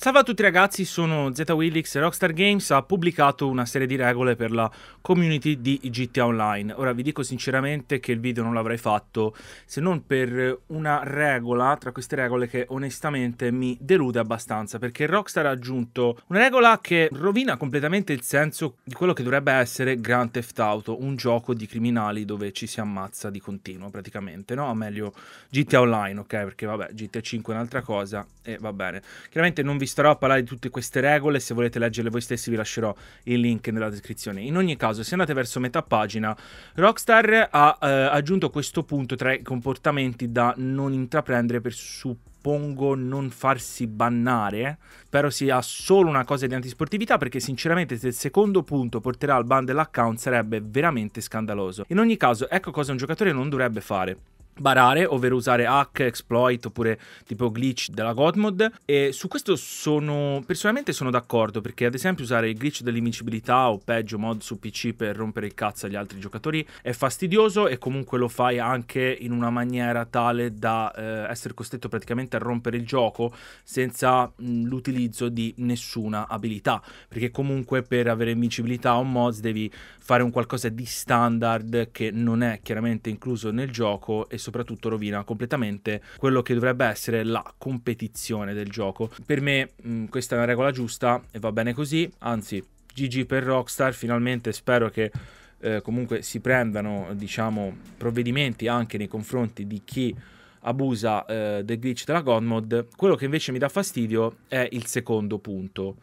Salve a tutti ragazzi, sono ZWillix, Rockstar Games ha pubblicato una serie di regole per la community di GTA Online. Ora vi dico sinceramente che il video non l'avrei fatto se non per una regola, tra queste regole che onestamente mi delude abbastanza, perché Rockstar ha aggiunto una regola che rovina completamente il senso di quello che dovrebbe essere Grand Theft Auto, un gioco di criminali dove ci si ammazza di continuo praticamente, no? O meglio GTA Online, ok? Perché vabbè, GTA 5 è un'altra cosa e va bene. Chiaramente non vi starò a parlare di tutte queste regole, se volete leggerle voi stessi vi lascerò il link nella descrizione. In ogni caso, se andate verso metà pagina, Rockstar ha eh, aggiunto questo punto tra i comportamenti da non intraprendere per suppongo non farsi bannare. Spero sia solo una cosa di antisportività perché sinceramente se il secondo punto porterà al ban dell'account sarebbe veramente scandaloso. In ogni caso, ecco cosa un giocatore non dovrebbe fare barare, ovvero usare hack, exploit oppure tipo glitch della Godmod e su questo sono personalmente sono d'accordo perché ad esempio usare il glitch dell'invincibilità o peggio mod su PC per rompere il cazzo agli altri giocatori è fastidioso e comunque lo fai anche in una maniera tale da eh, essere costretto praticamente a rompere il gioco senza mh, mm, l'utilizzo di nessuna abilità perché comunque per avere invincibilità o mods devi fare un qualcosa di standard che non è chiaramente incluso nel gioco e soprattutto rovina completamente quello che dovrebbe essere la competizione del gioco. Per me mh, mm, questa è una regola giusta e va bene così, anzi GG per Rockstar, finalmente spero che eh, comunque si prendano diciamo provvedimenti anche nei confronti di chi abusa eh, del glitch della God Mode. Quello che invece mi dà fastidio è il secondo punto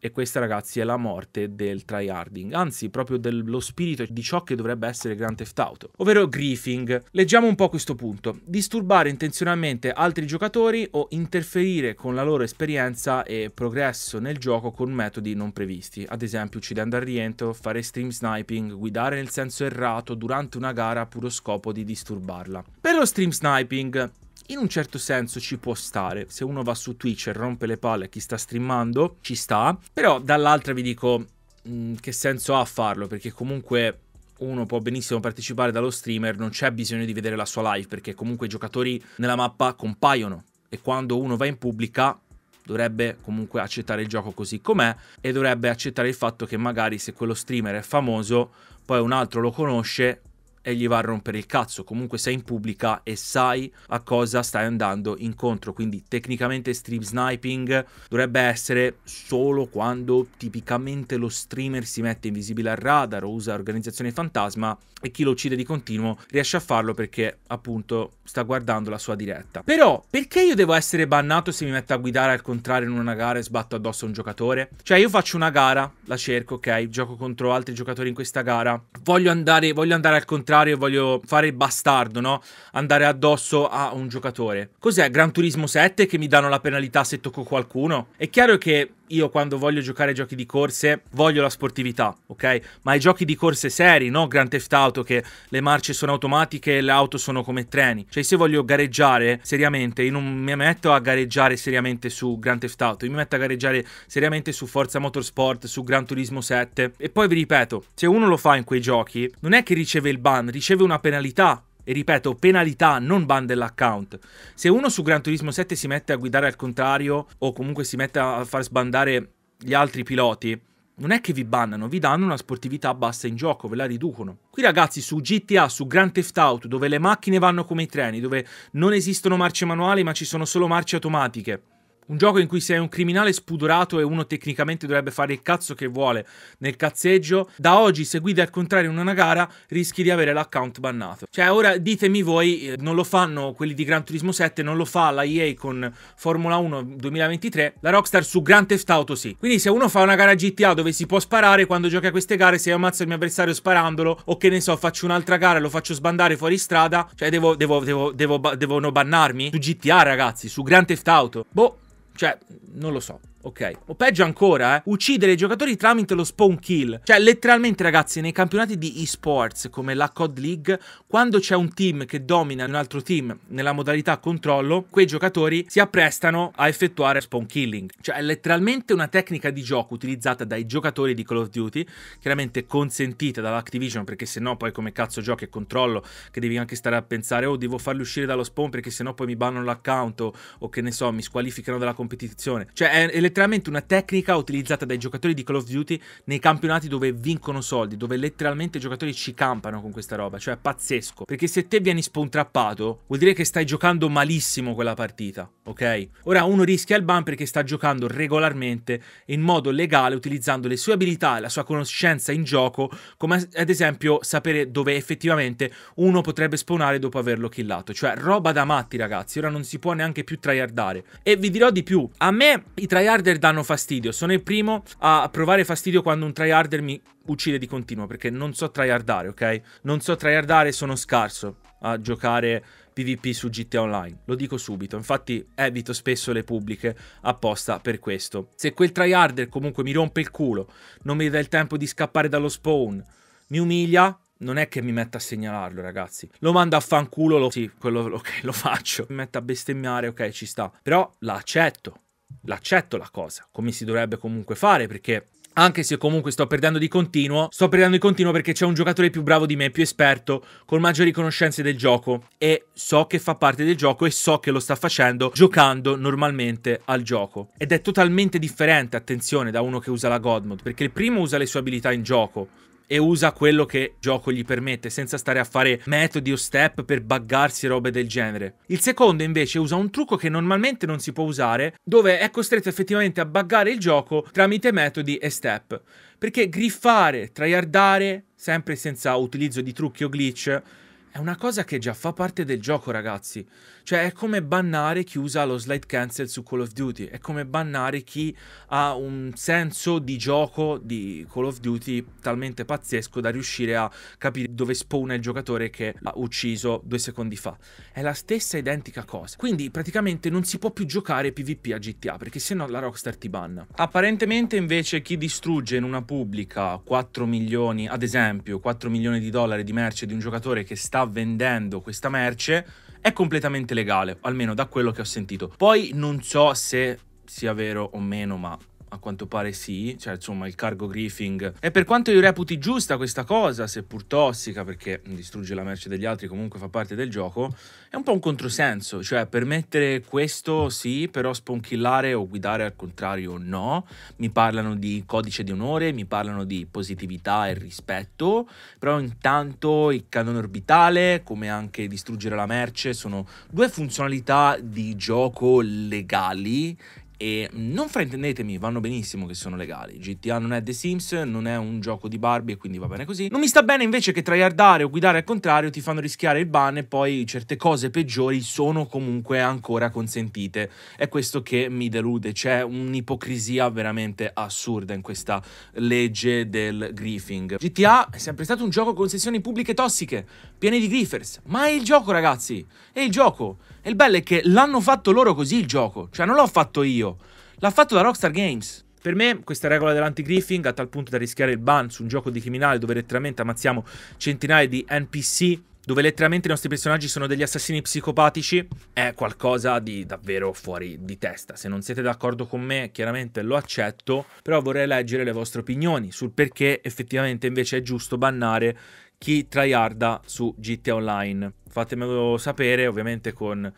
e questa, ragazzi, è la morte del tryharding, anzi, proprio dello spirito di ciò che dovrebbe essere Grand Theft Auto, ovvero griefing. Leggiamo un po' questo punto: disturbare intenzionalmente altri giocatori o interferire con la loro esperienza e progresso nel gioco con metodi non previsti, ad esempio uccidendo al rientro, fare stream sniping, guidare nel senso errato durante una gara a puro scopo di disturbarla. Per lo stream sniping, in un certo senso ci può stare. Se uno va su Twitch e rompe le palle a chi sta streamando, ci sta. Però dall'altra vi dico mh, mm, che senso ha farlo, perché comunque uno può benissimo partecipare dallo streamer, non c'è bisogno di vedere la sua live, perché comunque i giocatori nella mappa compaiono. E quando uno va in pubblica dovrebbe comunque accettare il gioco così com'è e dovrebbe accettare il fatto che magari se quello streamer è famoso, poi un altro lo conosce, e gli va a rompere il cazzo. Comunque sei in pubblica e sai a cosa stai andando incontro. Quindi tecnicamente stream sniping dovrebbe essere solo quando tipicamente lo streamer si mette invisibile al radar o usa organizzazione fantasma e chi lo uccide di continuo riesce a farlo perché appunto sta guardando la sua diretta. Però perché io devo essere bannato se mi metto a guidare al contrario in una gara e sbatto addosso a un giocatore? Cioè io faccio una gara, la cerco, ok, gioco contro altri giocatori in questa gara, voglio andare, voglio andare al contrario contrario e voglio fare il bastardo, no? Andare addosso a un giocatore. Cos'è Gran Turismo 7 che mi danno la penalità se tocco qualcuno? È chiaro che io quando voglio giocare ai giochi di corse voglio la sportività, ok? Ma i giochi di corse seri, no? Grand Theft Auto che le marce sono automatiche e le auto sono come treni. Cioè se voglio gareggiare seriamente, io non mi metto a gareggiare seriamente su Grand Theft Auto, io mi metto a gareggiare seriamente su Forza Motorsport, su Gran Turismo 7. E poi vi ripeto, se uno lo fa in quei giochi, non è che riceve il ban, riceve una penalità e ripeto, penalità, non ban dell'account. Se uno su Gran Turismo 7 si mette a guidare al contrario o comunque si mette a far sbandare gli altri piloti, non è che vi bannano, vi danno una sportività bassa in gioco, ve la riducono. Qui ragazzi su GTA, su Grand Theft Auto, dove le macchine vanno come i treni, dove non esistono marce manuali ma ci sono solo marce automatiche, un gioco in cui sei un criminale spudorato e uno tecnicamente dovrebbe fare il cazzo che vuole nel cazzeggio, da oggi se guidi al contrario in una gara rischi di avere l'account bannato. Cioè ora ditemi voi, eh, non lo fanno quelli di Gran Turismo 7, non lo fa la EA con Formula 1 2023, la Rockstar su Grand Theft Auto sì. Quindi se uno fa una gara GTA dove si può sparare, quando giochi a queste gare se io ammazzo il mio avversario sparandolo o che ne so faccio un'altra gara e lo faccio sbandare fuori strada, cioè devo, devo, devo, devo, devono bannarmi su GTA ragazzi, su Grand Theft Auto. Boh. Cioè, non lo so. Ok, o peggio ancora, eh, uccidere i giocatori tramite lo spawn kill. Cioè, letteralmente, ragazzi, nei campionati di esports come la COD League, quando c'è un team che domina un altro team nella modalità controllo, quei giocatori si apprestano a effettuare spawn killing. Cioè, è letteralmente una tecnica di gioco utilizzata dai giocatori di Call of Duty, chiaramente consentita dall'Activision, perché sennò poi come cazzo giochi e controllo, che devi anche stare a pensare, oh, devo farli uscire dallo spawn perché sennò poi mi bannano l'account o, o, che ne so, mi squalificano dalla competizione. Cioè, è, è letteralmente una tecnica utilizzata dai giocatori di Call of Duty nei campionati dove vincono soldi, dove letteralmente i giocatori ci campano con questa roba, cioè è pazzesco. Perché se te vieni spontrappato, vuol dire che stai giocando malissimo quella partita, ok? Ora uno rischia il ban perché sta giocando regolarmente in modo legale utilizzando le sue abilità e la sua conoscenza in gioco, come ad esempio sapere dove effettivamente uno potrebbe spawnare dopo averlo killato, cioè roba da matti ragazzi, ora non si può neanche più tryhardare. E vi dirò di più, a me i tryhard tryharder danno fastidio. Sono il primo a provare fastidio quando un tryharder mi uccide di continuo, perché non so tryhardare, ok? Non so tryhardare, sono scarso a giocare PvP su GTA Online. Lo dico subito, infatti evito spesso le pubbliche apposta per questo. Se quel tryharder comunque mi rompe il culo, non mi dà il tempo di scappare dallo spawn, mi umilia, non è che mi metta a segnalarlo, ragazzi. Lo mando a fanculo, lo... sì, quello okay, lo faccio. Mi metto a bestemmiare, ok, ci sta. Però l'accetto l'accetto la cosa, come si dovrebbe comunque fare, perché anche se comunque sto perdendo di continuo, sto perdendo di continuo perché c'è un giocatore più bravo di me, più esperto, con maggiori conoscenze del gioco e so che fa parte del gioco e so che lo sta facendo giocando normalmente al gioco. Ed è totalmente differente, attenzione, da uno che usa la God Mode, perché il primo usa le sue abilità in gioco, e usa quello che il gioco gli permette, senza stare a fare metodi o step per buggarsi robe del genere. Il secondo invece usa un trucco che normalmente non si può usare, dove è costretto effettivamente a buggare il gioco tramite metodi e step. Perché griffare, tryhardare, sempre senza utilizzo di trucchi o glitch, è una cosa che già fa parte del gioco, ragazzi. Cioè, è come bannare chi usa lo slide cancel su Call of Duty. È come bannare chi ha un senso di gioco di Call of Duty talmente pazzesco da riuscire a capire dove spawna il giocatore che ha ucciso due secondi fa. È la stessa identica cosa. Quindi, praticamente, non si può più giocare PvP a GTA perché sennò la Rockstar ti banna. Apparentemente, invece, chi distrugge in una pubblica 4 milioni, ad esempio, 4 milioni di dollari di merce di un giocatore che sta sta vendendo questa merce è completamente legale, almeno da quello che ho sentito. Poi non so se sia vero o meno, ma a quanto pare sì, cioè insomma il cargo griefing. E per quanto io reputi giusta questa cosa, seppur tossica, perché distrugge la merce degli altri, comunque fa parte del gioco, è un po' un controsenso, cioè permettere questo sì, però sponchillare o guidare al contrario no. Mi parlano di codice di onore, mi parlano di positività e rispetto, però intanto il canone orbitale, come anche distruggere la merce, sono due funzionalità di gioco legali e non fraintendetemi, vanno benissimo che sono legali. GTA non è The Sims, non è un gioco di Barbie e quindi va bene così. Non mi sta bene invece che tryhardare o guidare al contrario ti fanno rischiare il ban e poi certe cose peggiori sono comunque ancora consentite. È questo che mi delude, c'è un'ipocrisia veramente assurda in questa legge del griefing. GTA è sempre stato un gioco con sessioni pubbliche tossiche, piene di griefers, ma è il gioco ragazzi, è il gioco. E il bello è che l'hanno fatto loro così il gioco, cioè non l'ho fatto io, l'ha fatto la Rockstar Games. Per me questa regola dellanti griffing a tal punto da rischiare il ban su un gioco di criminale dove letteralmente ammazziamo centinaia di NPC dove letteralmente i nostri personaggi sono degli assassini psicopatici, è qualcosa di davvero fuori di testa. Se non siete d'accordo con me, chiaramente lo accetto, però vorrei leggere le vostre opinioni sul perché effettivamente invece è giusto bannare chi tryharda su GTA Online. Fatemelo sapere ovviamente con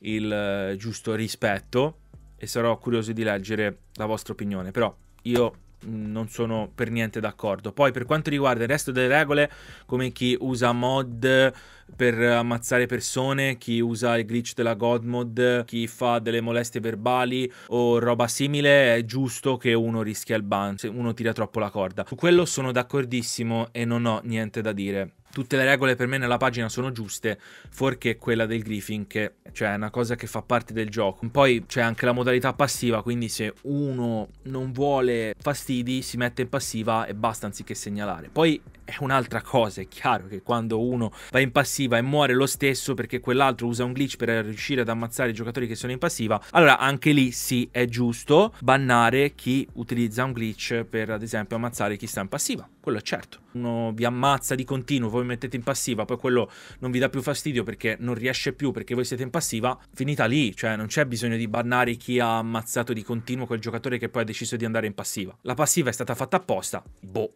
il eh, giusto rispetto e sarò curioso di leggere la vostra opinione, però io non sono per niente d'accordo. Poi per quanto riguarda il resto delle regole, come chi usa mod per ammazzare persone, chi usa il glitch della god mod, chi fa delle molestie verbali o roba simile, è giusto che uno rischia il ban se uno tira troppo la corda. Su quello sono d'accordissimo e non ho niente da dire. Tutte le regole per me nella pagina sono giuste, fuorché quella del Griffin, che cioè, è una cosa che fa parte del gioco. Poi c'è anche la modalità passiva, quindi se uno non vuole fastidi si mette in passiva e basta anziché segnalare. Poi è un'altra cosa, è chiaro che quando uno va in passiva e muore lo stesso perché quell'altro usa un glitch per riuscire ad ammazzare i giocatori che sono in passiva, allora anche lì sì è giusto bannare chi utilizza un glitch per ad esempio ammazzare chi sta in passiva quello è certo. Uno vi ammazza di continuo, voi mettete in passiva, poi quello non vi dà più fastidio perché non riesce più, perché voi siete in passiva, finita lì, cioè non c'è bisogno di bannare chi ha ammazzato di continuo quel giocatore che poi ha deciso di andare in passiva. La passiva è stata fatta apposta, boh,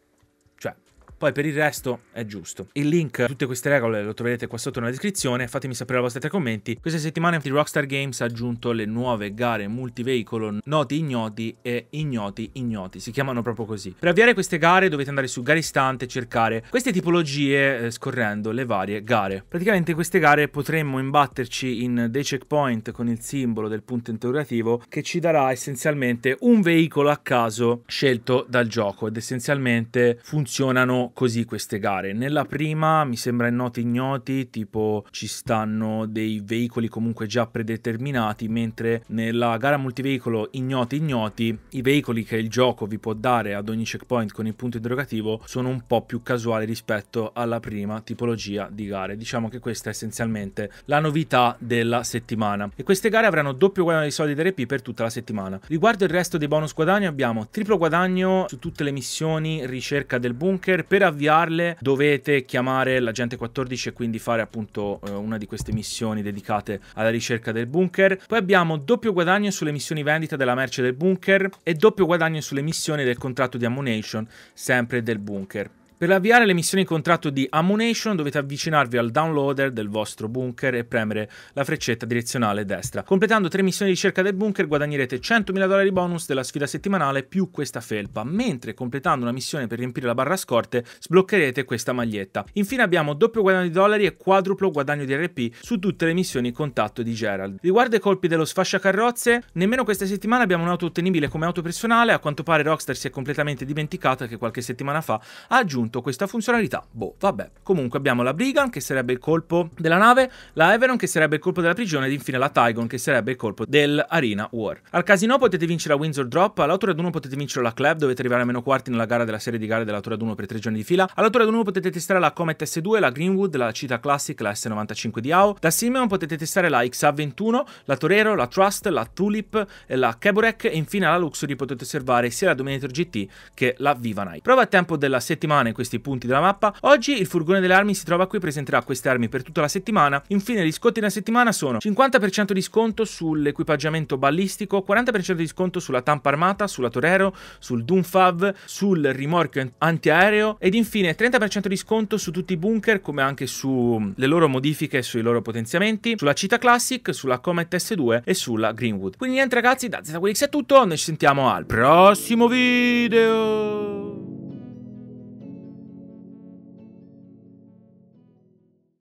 cioè poi per il resto è giusto. Il link a tutte queste regole lo troverete qua sotto nella descrizione, fatemi sapere la vostra tra i commenti. Questa settimana di Rockstar Games ha aggiunto le nuove gare multiveicolo noti ignoti e ignoti ignoti, si chiamano proprio così. Per avviare queste gare dovete andare su Garistante e cercare queste tipologie eh, scorrendo le varie gare. Praticamente in queste gare potremmo imbatterci in dei checkpoint con il simbolo del punto interrogativo che ci darà essenzialmente un veicolo a caso scelto dal gioco ed essenzialmente funzionano così queste gare. Nella prima mi sembra in noti ignoti, tipo ci stanno dei veicoli comunque già predeterminati, mentre nella gara multiveicolo ignoti ignoti i veicoli che il gioco vi può dare ad ogni checkpoint con il punto interrogativo sono un po' più casuali rispetto alla prima tipologia di gare. Diciamo che questa è essenzialmente la novità della settimana. E queste gare avranno doppio guadagno di soldi da RP per tutta la settimana. Riguardo il resto dei bonus guadagno abbiamo triplo guadagno su tutte le missioni ricerca del bunker per per avviarle dovete chiamare l'agente 14 e quindi fare appunto eh, una di queste missioni dedicate alla ricerca del bunker. Poi abbiamo doppio guadagno sulle missioni vendita della merce del bunker e doppio guadagno sulle missioni del contratto di ammunition sempre del bunker. Per avviare le missioni in contratto di Ammunition dovete avvicinarvi al downloader del vostro bunker e premere la freccetta direzionale destra. Completando tre missioni di ricerca del bunker guadagnerete 100.000 dollari bonus della sfida settimanale più questa felpa, mentre completando una missione per riempire la barra scorte sbloccherete questa maglietta. Infine abbiamo doppio guadagno di dollari e quadruplo guadagno di RP su tutte le missioni in contatto di Gerald. Riguardo ai colpi dello sfasciacarrozze, nemmeno questa settimana abbiamo un'auto ottenibile come auto personale, a quanto pare Rockstar si è completamente dimenticata che qualche settimana fa ha aggiunto appunto questa funzionalità. Boh, vabbè. Comunque abbiamo la Brigan che sarebbe il colpo della nave, la Everon, che sarebbe il colpo della prigione, ed infine la Tygon, che sarebbe il colpo dell'Arena War. Al casino potete vincere la Windsor Drop, all'autore ad all'autoraduno potete vincere la Club, dovete arrivare a meno quarti nella gara della serie di gare ad dell'autoraduno per tre giorni di fila. All'autore ad All'autoraduno potete testare la Comet S2, la Greenwood, la Cita Classic, la S95 di AO. Da Simeon potete testare la XA21, la Torero, la Trust, la Tulip, la Keborek e infine la Luxury potete osservare sia la Dominator GT che la Viva Night. Prova a tempo della settimana in questi punti della mappa. Oggi il furgone delle armi si trova qui e presenterà queste armi per tutta la settimana. Infine gli sconti della settimana sono 50% di sconto sull'equipaggiamento ballistico, 40% di sconto sulla tampa armata, sulla Torero, sul Dunfav, sul rimorchio antiaereo ed infine 30% di sconto su tutti i bunker come anche sulle mm, loro modifiche e sui loro potenziamenti, sulla Cita Classic, sulla Comet S2 e sulla Greenwood. Quindi niente ragazzi, da ZQX è tutto, noi ci sentiamo al prossimo video!